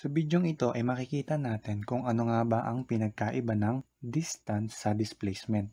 Sa bidyong ito ay makikita natin kung ano nga ba ang pinagkaiba ng distance sa displacement.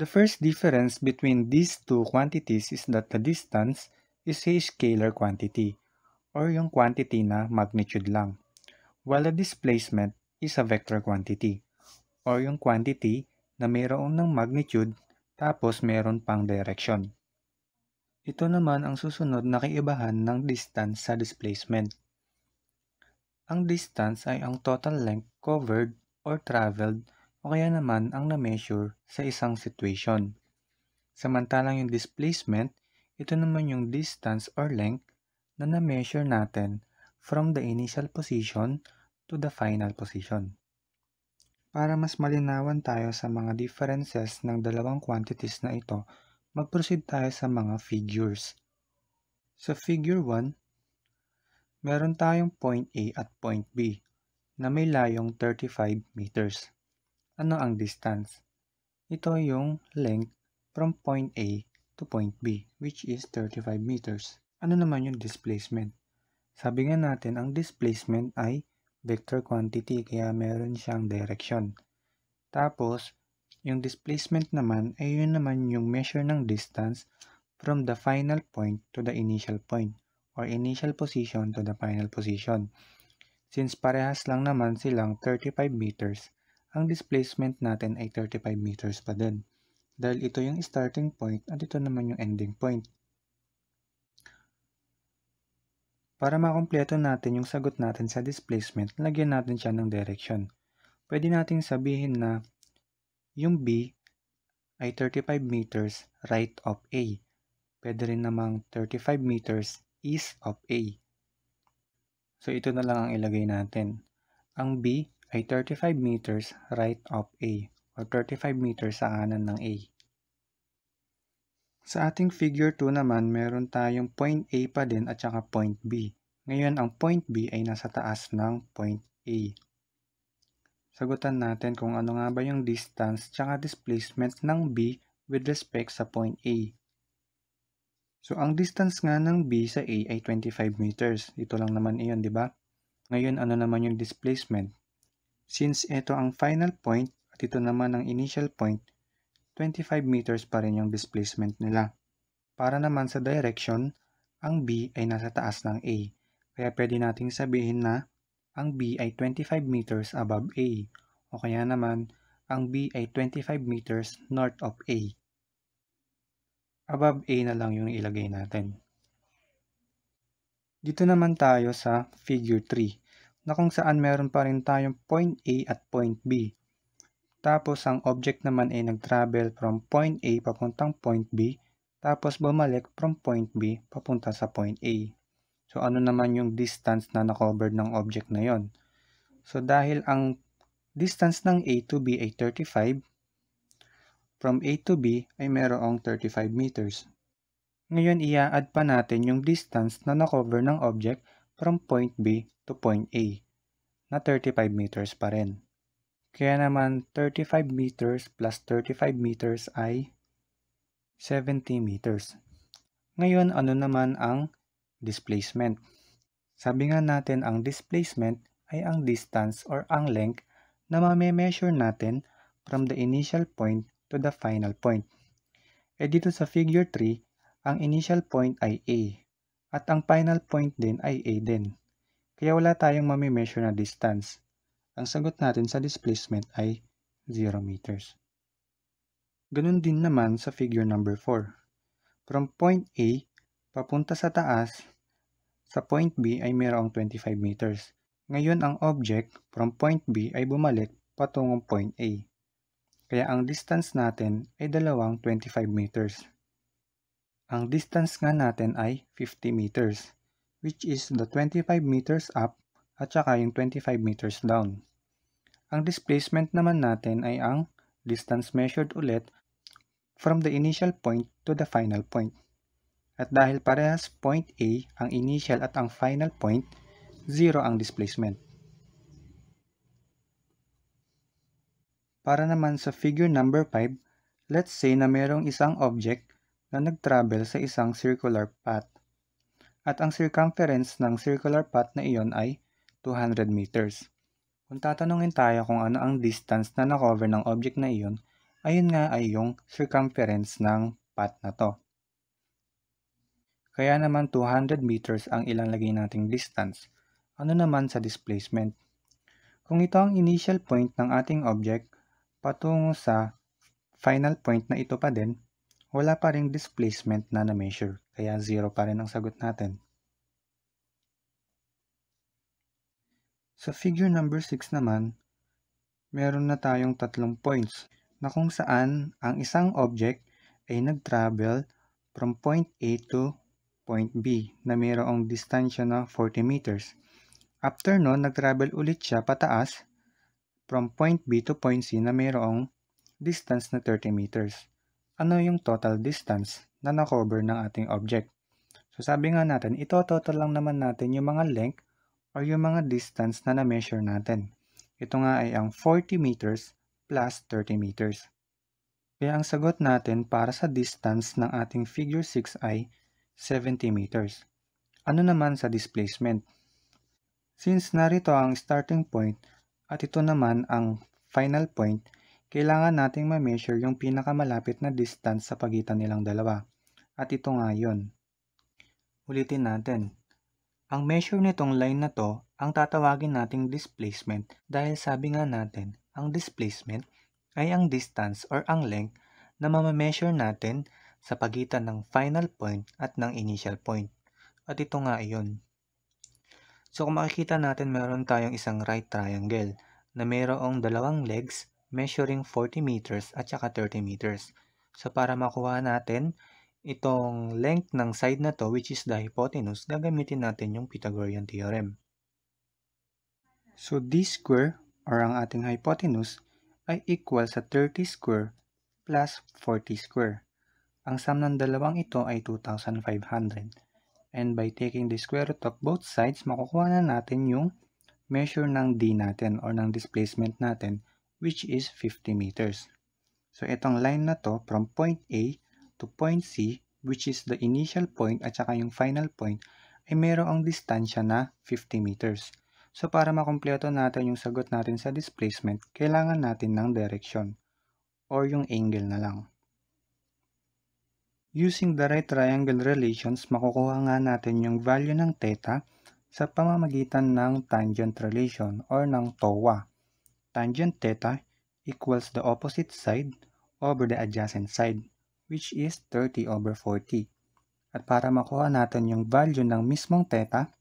The first difference between these two quantities is that the distance is a scalar quantity or yung quantity na magnitude lang while the displacement is a vector quantity or yung quantity na mayroon ng magnitude tapos meron pang direction. Ito naman ang susunod na kaibahan ng distance sa displacement. Ang distance ay ang total length covered or traveled o kaya naman ang na-measure sa isang situation. Samantalang yung displacement, ito naman yung distance or length na na-measure natin from the initial position to the final position. Para mas malinawan tayo sa mga differences ng dalawang quantities na ito, mag-proceed tayo sa mga figures. Sa figure 1, meron tayong point A at point B na may layong 35 meters. Ano ang distance? Ito yung length from point A to point B, which is 35 meters. Ano naman yung displacement? Sabi nga natin, ang displacement ay vector quantity, kaya meron siyang direction. Tapos, yung displacement naman ay yun naman yung measure ng distance from the final point to the initial point or initial position to the final position. Since parehas lang naman silang 35 meters, ang displacement natin ay 35 meters pa din. Dahil ito yung starting point at ito naman yung ending point. Para makompleto natin yung sagot natin sa displacement, lagyan natin siya ng direction. Pwede nating sabihin na yung B ay 35 meters right of A. Pwede rin namang 35 meters is of A. So ito na lang ang ilagay natin. Ang B ay 35 meters right of A or 35 meters sa kanan ng A. Sa ating figure 2 naman, meron tayong point A pa din at saka point B. Ngayon, ang point B ay nasa taas ng point A. Sagutan natin kung ano nga ba yung distance at displacement ng B with respect sa point A. So, ang distance nga ng B sa A ay 25 meters. Ito lang naman iyon, di ba? Ngayon, ano naman yung displacement? Since ito ang final point at ito naman ang initial point, 25 meters pa rin yung displacement nila. Para naman sa direction, ang B ay nasa taas ng A. Kaya pwede nating sabihin na ang B ay 25 meters above A. O kaya naman, ang B ay 25 meters north of A above A na lang yung ilagay natin. Dito naman tayo sa figure 3 na kung saan meron pa rin tayong point A at point B. Tapos ang object naman ay nag-travel from point A papuntang point B tapos bumalik from point B papunta sa point A. So ano naman yung distance na na-covered ng object na yon? So dahil ang distance ng A to B ay 35, From A to B ay merong 35 meters. Ngayon ia add pa natin yung distance na na-cover ng object from point B to point A na 35 meters pa rin. Kaya naman 35 meters plus 35 meters ay 70 meters. Ngayon ano naman ang displacement? Sabi nga natin ang displacement ay ang distance or ang length na mame-measure natin from the initial point to the final point. E dito sa figure 3, ang initial point ay A at ang final point din ay A din. Kaya wala tayong mamimeasure na distance. Ang sagot natin sa displacement ay 0 meters. Ganun din naman sa figure number 4. From point A, papunta sa taas, sa point B ay mayroong 25 meters. Ngayon ang object from point B ay bumalik patungong point A. Kaya ang distance natin ay dalawang 25 meters. Ang distance nga natin ay 50 meters, which is the 25 meters up at saka yung 25 meters down. Ang displacement naman natin ay ang distance measured ulit from the initial point to the final point. At dahil parehas point A ang initial at ang final point, 0 ang displacement. Para naman sa figure number 5, let's say na mayroong isang object na nag-travel sa isang circular path. At ang circumference ng circular path na iyon ay 200 meters. Kung tatanungin tayo kung ano ang distance na na-cover ng object na iyon, ayun nga ay yung circumference ng path na to. Kaya naman 200 meters ang ilalagay nating distance. Ano naman sa displacement? Kung ito ang initial point ng ating object, patungo sa final point na ito pa din, wala pa ring displacement na na-measure, kaya 0 pa rin ang sagot natin. Sa figure number 6 naman, meron na tayong tatlong points na kung saan ang isang object ay nag-travel from point A to point B na mayroong distansya na 40 meters. After nun, nag-travel ulit siya pataas from point B to point C na mayroong distance na 30 meters. Ano yung total distance na na-cover ng ating object? So sabi nga natin, ito total lang naman natin yung mga length or yung mga distance na na-measure natin. Ito nga ay ang 40 meters plus 30 meters. Kaya ang sagot natin para sa distance ng ating figure 6 ay 70 meters. Ano naman sa displacement? Since narito ang starting point, at ito naman ang final point, kailangan nating ma-measure yung pinakamalapit na distance sa pagitan nilang dalawa. At ito nga yun. Ulitin natin. Ang measure nitong line na to ang tatawagin nating displacement dahil sabi nga natin, ang displacement ay ang distance or ang length na mamameasure natin sa pagitan ng final point at ng initial point. At ito nga iyon. So kung makikita natin meron tayong isang right triangle na mayroong dalawang legs measuring 40 meters at saka 30 meters. So para makuha natin itong length ng side na to which is the hypotenuse, gagamitin natin yung Pythagorean theorem. So d square or ang ating hypotenuse ay equal sa 30 square plus 40 square. Ang sum ng dalawang ito ay 2,500. And by taking the square root of both sides, makukuha na natin yung measure ng D natin or ng displacement natin, which is 50 meters. So, itong line na to from point A to point C, which is the initial point at saka yung final point, ay merong distansya na 50 meters. So, para makumpleto natin yung sagot natin sa displacement, kailangan natin ng direction or yung angle na lang. Using the right triangle relations, makukuha nga natin yung value ng theta sa pamamagitan ng tangent relation or ng TOA. Tangent theta equals the opposite side over the adjacent side, which is 30 over 40. At para makuha natin yung value ng mismong theta,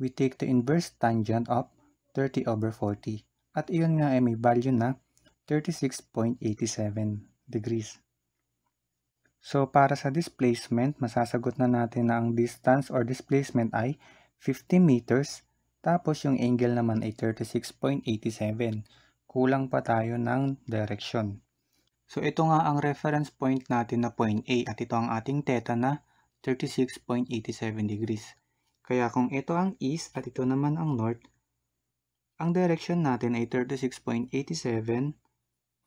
we take the inverse tangent of 30 over 40. At iyon nga ay may value na 36.87 degrees. So para sa displacement, masasagot na natin na ang distance or displacement ay 50 meters, tapos yung angle naman ay 36.87. Kulang pa tayo ng direction. So ito nga ang reference point natin na point A at ito ang ating theta na 36.87 degrees. Kaya kung ito ang east at ito naman ang north, ang direction natin ay 36.87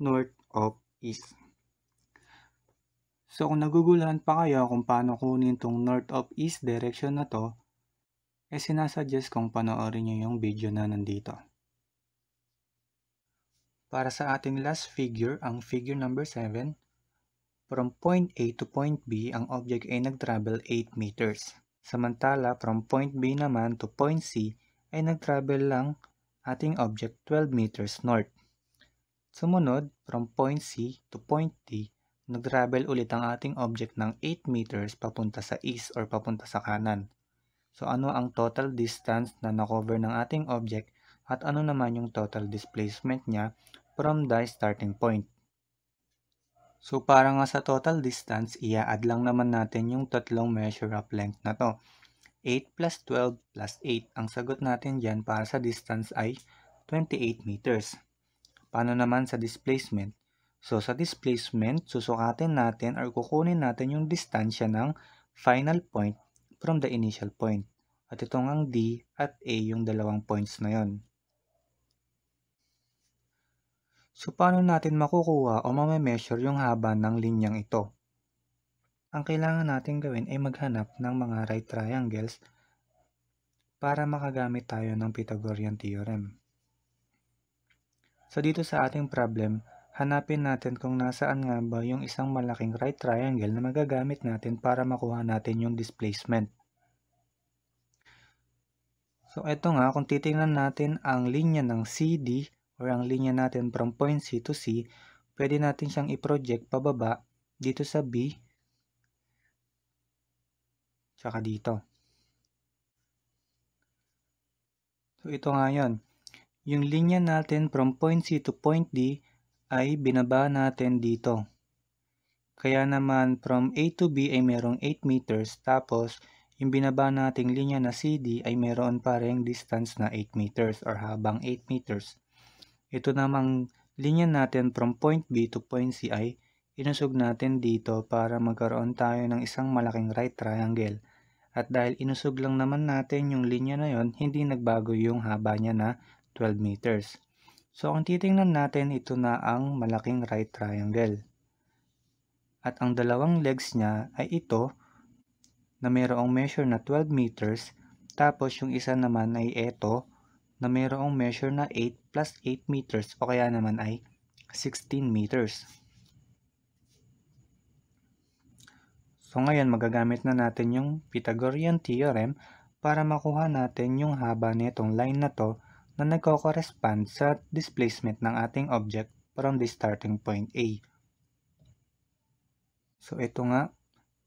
north of east. So kung nagugulahan pa kayo kung paano kunin tong north of east direction na to, eh sinasuggest kong panoorin nyo yung video na nandito. Para sa ating last figure, ang figure number 7, from point A to point B, ang object ay nag-travel 8 meters. Samantala, from point B naman to point C ay nag-travel lang ating object 12 meters north. Sumunod, from point C to point D nag-travel ulit ang ating object ng 8 meters papunta sa east or papunta sa kanan. So ano ang total distance na na-cover ng ating object at ano naman yung total displacement niya from the starting point. So para nga sa total distance, ia-add lang naman natin yung tatlong measure of length na to. 8 plus 12 plus 8. Ang sagot natin dyan para sa distance ay 28 meters. Paano naman sa displacement? So, sa displacement, susukatin natin or kukunin natin yung distansya ng final point from the initial point. At itong ang D at A yung dalawang points na yon. So, paano natin makukuha o measure yung haba ng linyang ito? Ang kailangan natin gawin ay maghanap ng mga right triangles para makagamit tayo ng Pythagorean theorem. So, dito sa ating problem, hanapin natin kung nasaan nga ba yung isang malaking right triangle na magagamit natin para makuha natin yung displacement. So, ito nga, kung titingnan natin ang linya ng CD or ang linya natin from point C to C, pwede natin siyang i-project pababa dito sa B, tsaka dito. So, ito nga yon Yung linya natin from point C to point D, ay binaba natin dito. Kaya naman from A to B ay merong 8 meters tapos yung binaba nating linya na CD ay meron pa ring distance na 8 meters or habang 8 meters. Ito namang linya natin from point B to point C ay inusog natin dito para magkaroon tayo ng isang malaking right triangle. At dahil inusog lang naman natin yung linya na yon, hindi nagbago yung haba niya na 12 meters. So ang titingnan natin ito na ang malaking right triangle. At ang dalawang legs niya ay ito na mayroong measure na 12 meters tapos yung isa naman ay ito na mayroong measure na 8 plus 8 meters o kaya naman ay 16 meters. So ngayon magagamit na natin yung Pythagorean theorem para makuha natin yung haba nitong line na to na nagko-correspond sa displacement ng ating object from the starting point A. So ito nga,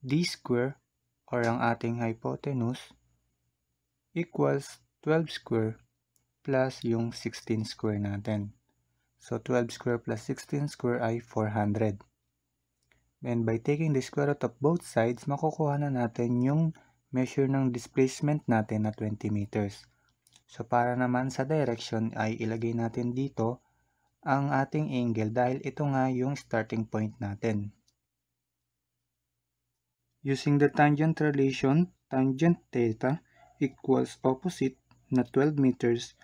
d square or ang ating hypotenuse equals 12 square plus yung 16 square natin. So 12 square plus 16 square ay 400. And by taking the square root of both sides, makukuha na natin yung measure ng displacement natin na 20 meters. So para naman sa direction ay ilagay natin dito ang ating angle dahil ito nga yung starting point natin. Using the tangent relation, tangent theta equals opposite na 12 meters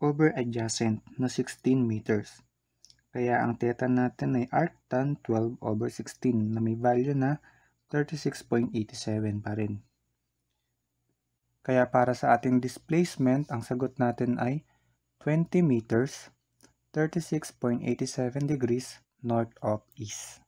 over adjacent na 16 meters. Kaya ang theta natin ay arctan 12 over 16 na may value na 36.87 pa rin. Kaya para sa ating displacement, ang sagot natin ay 20 meters, 36.87 degrees north of east.